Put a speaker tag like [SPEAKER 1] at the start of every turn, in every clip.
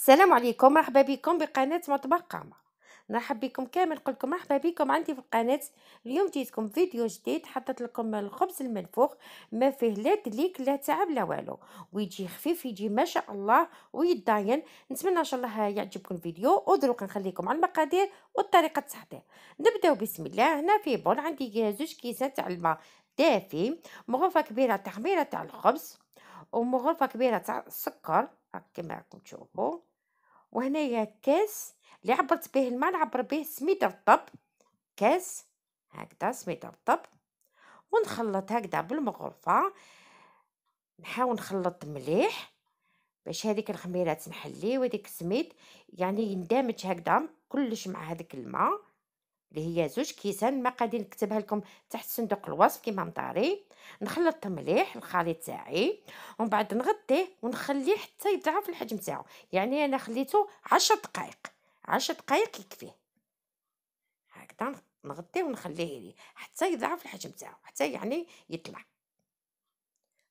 [SPEAKER 1] السلام عليكم مرحبا بكم بقناة مطبخ قامة نرحب بكم كامل نقولكم مرحبا بكم عندي في القناة اليوم جيتكم فيديو جديد حطيت لكم الخبز المنفوخ ما فيه لا دليك لا تعب لا والو ويجي خفيف يجي ما شاء الله ويداين نتمنى ان شاء الله يعجبكم الفيديو ودروك نخليكم على المقادير والطريقة التحضير نبداو بسم الله هنا في بول عندي زوج كيسات تاع الماء دافي مغرفة كبيرة تحميرة تاع الخبز ومغرفة كبيرة تاع السكر كما راكم تشوفوا وهنايا كاس اللي عبرت به الماء نعبر به سميد رطب كاس هكذا سميد رطب ونخلط هكذا بالمغرفة نحاول نخلط مليح باش هذيك الخميرات نحلي وهذيك السميد يعني يندمج هكذا كلش مع هذيك الماء اللي هي زوج كيسان مقادير نكتبها لكم تحت صندوق الوصف كيما مطاري نخلط مليح الخليط تاعي ومن بعد نغطيه ونخليه حتى يضعف الحجم تاعو يعني انا خليته عشر دقائق عشر دقائق يكفيه هكذا نغطيه ونخليه حتى يضعف الحجم تاعو حتى يعني يطلع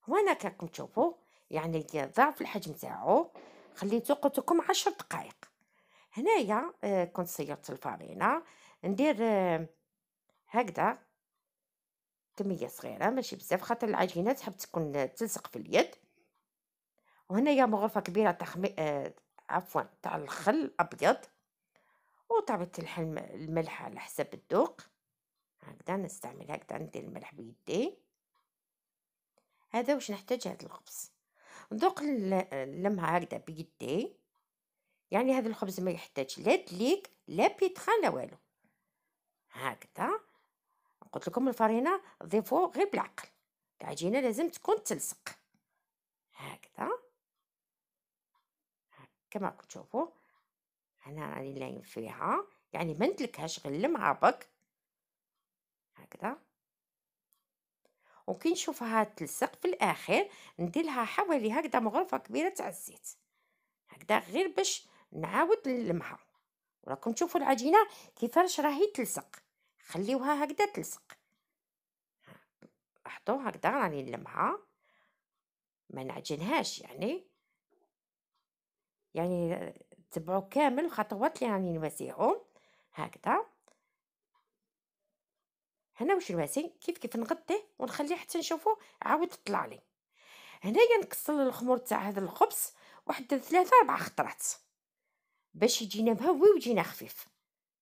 [SPEAKER 1] وانا كاكم تشوفوا يعني ضعف الحجم تاعو خليته قلت لكم عشر دقائق هنايا آه، كنت صيرت الفرينه ندير هكذا كميه صغيره ماشي بزاف خاطر العجينه تحب تكون تلصق في اليد وهنايا مغرفه كبيره تاع خمي... آه... عفوا تاع الخل الابيض وطبعا الحلم الملح على حسب الذوق هكذا نستعمل هكذا ندير الملح بيدي هذا واش نحتاج هذا الخبز ندوق اللمعة هكذا بيدي يعني هذا الخبز ما يحتاج لا دليك لا بيتخا لا والو هكذا قلت لكم الفرينه ضيفو غير بالعقل العجينه لازم تكون تلصق هكذا كما تشوفوا هنا راني لاين فيها يعني ما نتلكهاش غير لمعه بك هكذا وكي نشوفها تلصق في الاخير ندير لها حوالي هكذا مغرفه كبيره تاع الزيت هكذا غير باش نعاود نلمها وراكم تشوفوا العجينه كيفاش راهي تلصق خليوها هكذا تلصق حطو هكذا راني نلمها ما نعجنهاش يعني يعني تبعوا كامل الخطوات اللي راني نواسيهم هكذا هنا واش نواسي كيف كيف نغطيه ونخليه حتى نشوفو عاود طلع لي هنايا نكسر الخمور تاع هذا الخبز واحد ثلاثة أربعة خطرات باش يجينا مهوي ويجينا خفيف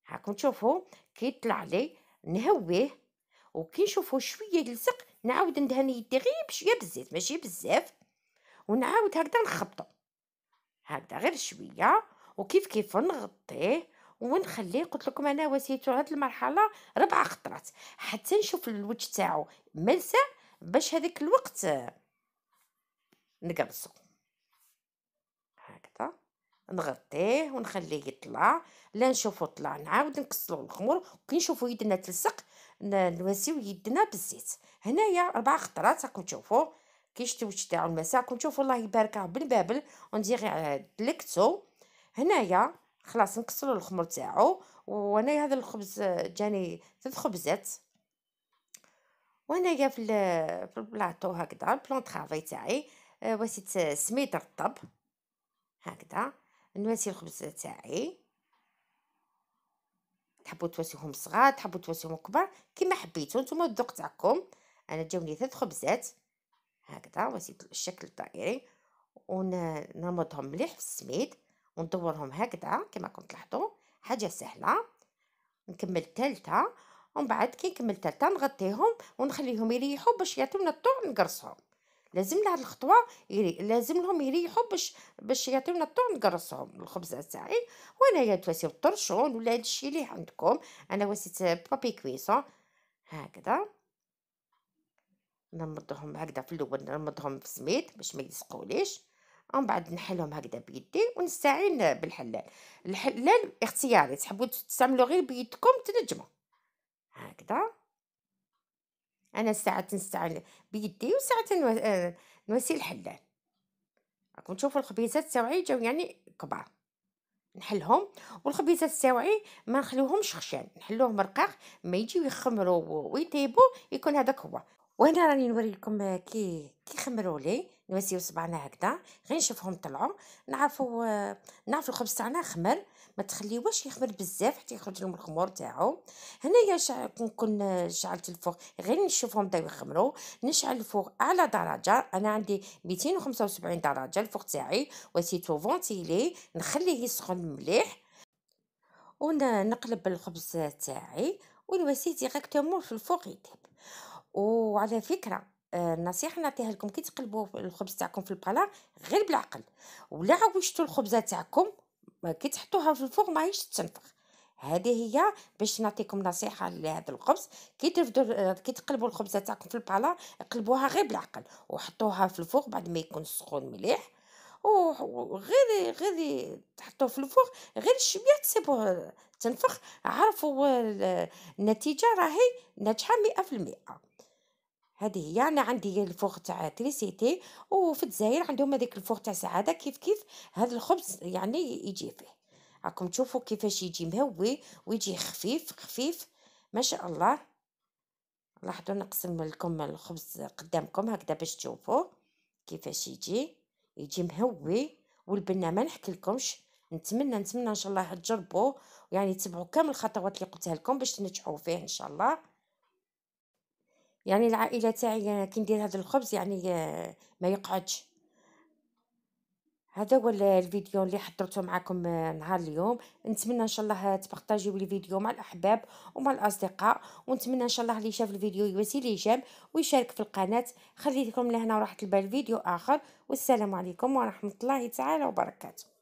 [SPEAKER 1] هاكم تشوفوا كي طلع لي نهويه وكي نشوفو شويه يلصق نعاود ندهن يدي غير بشويه بالزيت ماشي بزاف ونعاود هكذا نخبطو هكذا غير شويه وكيف كيف نغطيه ونخليه قلت لكم انا وسيتو هاد المرحله ربع خطرات حتى نشوف الوجه تاعو ملسع باش هذاك الوقت نقرصو نغطيه ونخليه يطلع لا نشوفو طلع نعاود نكسلو الخمر كي نشوفو يدنا تلصق نواسيو يدنا بالزيت هنايا اربع خطرات راكم تشوفو كي شتو تاعو المساء راكم تشوفو الله يبارك بالبابل بابل دلكتو euh, هنايا خلاص نكسلو الخمر تاعو وانا هذا الخبز آه، جاني ثلاث خبزات وهنايا في في البلاطو هكذا البلون طرافاي تاعي آه، وسيت آه، سميد رطب هكذا نواسي الخبز تاعي تحبوا تواسيهم صغار تحبوا تواسيهم كبار كيما حبيتو نتوما الذوق تاعكم انا جاوني ثلاث خبزات هكذا وسيت الشكل الدائري ونرمضهم مليح في السميد وندورهم هكذا كما كنت تلاحظوا حاجه سهله نكمل الثالثه ومن بعد كي نكمل الثالثه نغطيهم ونخليهم يريحوا باش يعطيونا الطور نقرصهم لازم لهاد الخطوه يري... لازم لهم يريحوا باش باش يعطيونا الطعم نقرصهم الخبزه تاعي وانايا تواسيو الطرشون ولا هادشي اللي عندكم انا وسيت بابي كويسون هكذا نمضهم هكذا في الاول نمضهم في السميد باش ما يسقوليش ومن بعد نحلهم هكذا بيدي ونستعين بالحلال الحلال اختياري تحبوا تستعملوا غير بيدكم تنجموا هكذا انا ساعات نستعمل بيدي وساعات آه، نواسي الحلال راكم تشوفوا الخبيزات تاوعي جاو يعني كبار نحلهم والخبيزات تاوعي ما نخليوهمش خشان نحلوهم رقاق ما يجيو يخمروا ويطيبوا يكون هذاك هو وهنا راني نوريكم كي كي خمروا لي نواسيو صبعنا هكذا غير نشوفهم طلعوا نعرفوا نعرفوا الخبز تاعنا خمر ما تخليوهش يخمر بزاف حتى يخرج لهم الخمور تاعو هنايا كون كون شعلت الفوق غير نشوفهم بداو يخمروا نشعل الفوق اعلى درجه انا عندي 275 درجه الفوق تاعي وسيتو فونتيلي نخليه يسخن مليح ونقلب الخبز تاعي والوسي ديريكتومون في الفوق يذهب وعلى فكره آه، النصيحه نعطيها لكم كي تقلبوا الخبز تاعكم في البلا غير بالعقل ولا عوجتوا الخبزه تاعكم كي تحطوها في الفوق هيش تنفخ هذه هي باش نعطيكم نصيحه لهذا الخبز كي ترفدوا كي تقلبوا الخبزه تاعكم في البلا قلبوها غير بالعقل وحطوها في الفوق بعد ما يكون سخون مليح وغير غير تحطوه في الفوق غير شويه تسيبوه تنفخ عرفوا النتيجه راهي ناجحه مئة هذه هي انا عندي الفوغ تاع تريسيتي وفي الجزائر عندهم هذيك الفوغ تاع سعاده كيف كيف هذا الخبز يعني يجي فيه راكم تشوفوا كيفاش يجي مهوي ويجي خفيف خفيف ما شاء الله لاحظوا نقسم لكم الخبز قدامكم هكذا باش تشوفوا كيفاش يجي يجي مهوي والبنه ما نحكي لكمش نتمنى نتمنى ان شاء الله تجربوه يعني تبعوا كامل الخطوات اللي قلتها لكم باش تنجحوا فيه ان شاء الله يعني العائله تاعي كي ندير هذا الخبز يعني آه، ما يقعدش هذا هو الفيديو اللي حضرته معكم آه، نهار اليوم نتمنى ان شاء الله تبارطاجيو الفيديو مع الاحباب ومع الاصدقاء ونتمنى ان شاء الله اللي شاف الفيديو يواسي لي جام ويشارك في القناه خليكم لهنا وراح تلبى الفيديو اخر والسلام عليكم ورحمه الله تعالى وبركاته